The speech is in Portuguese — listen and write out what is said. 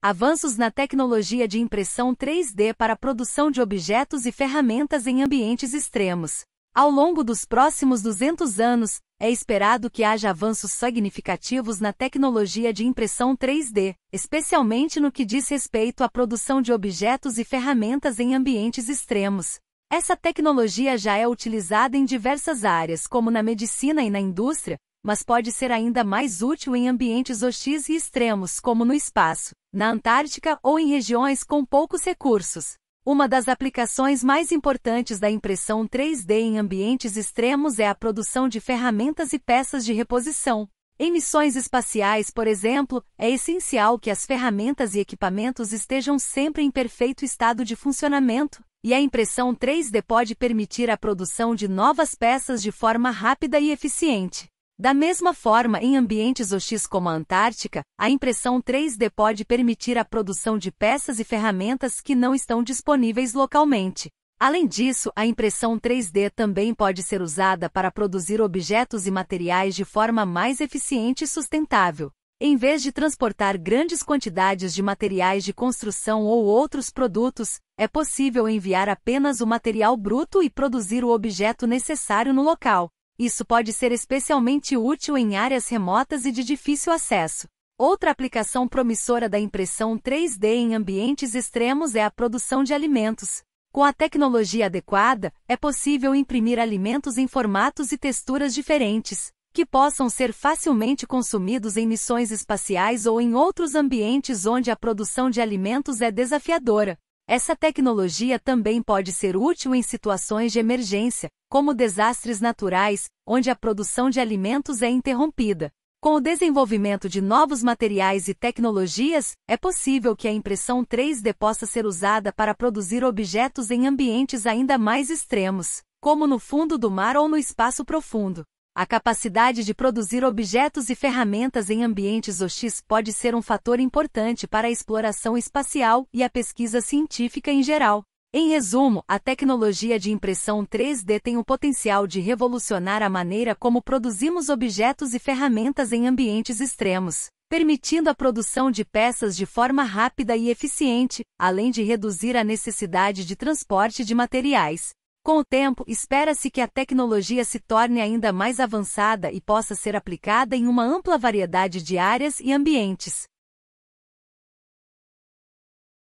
Avanços na tecnologia de impressão 3D para a produção de objetos e ferramentas em ambientes extremos. Ao longo dos próximos 200 anos, é esperado que haja avanços significativos na tecnologia de impressão 3D, especialmente no que diz respeito à produção de objetos e ferramentas em ambientes extremos. Essa tecnologia já é utilizada em diversas áreas, como na medicina e na indústria, mas pode ser ainda mais útil em ambientes hostis e extremos, como no espaço, na Antártica ou em regiões com poucos recursos. Uma das aplicações mais importantes da impressão 3D em ambientes extremos é a produção de ferramentas e peças de reposição. Em missões espaciais, por exemplo, é essencial que as ferramentas e equipamentos estejam sempre em perfeito estado de funcionamento, e a impressão 3D pode permitir a produção de novas peças de forma rápida e eficiente. Da mesma forma, em ambientes hostis como a Antártica, a impressão 3D pode permitir a produção de peças e ferramentas que não estão disponíveis localmente. Além disso, a impressão 3D também pode ser usada para produzir objetos e materiais de forma mais eficiente e sustentável. Em vez de transportar grandes quantidades de materiais de construção ou outros produtos, é possível enviar apenas o material bruto e produzir o objeto necessário no local. Isso pode ser especialmente útil em áreas remotas e de difícil acesso. Outra aplicação promissora da impressão 3D em ambientes extremos é a produção de alimentos. Com a tecnologia adequada, é possível imprimir alimentos em formatos e texturas diferentes, que possam ser facilmente consumidos em missões espaciais ou em outros ambientes onde a produção de alimentos é desafiadora. Essa tecnologia também pode ser útil em situações de emergência, como desastres naturais, onde a produção de alimentos é interrompida. Com o desenvolvimento de novos materiais e tecnologias, é possível que a impressão 3D possa ser usada para produzir objetos em ambientes ainda mais extremos, como no fundo do mar ou no espaço profundo. A capacidade de produzir objetos e ferramentas em ambientes hostis pode ser um fator importante para a exploração espacial e a pesquisa científica em geral. Em resumo, a tecnologia de impressão 3D tem o potencial de revolucionar a maneira como produzimos objetos e ferramentas em ambientes extremos, permitindo a produção de peças de forma rápida e eficiente, além de reduzir a necessidade de transporte de materiais. Com o tempo, espera-se que a tecnologia se torne ainda mais avançada e possa ser aplicada em uma ampla variedade de áreas e ambientes.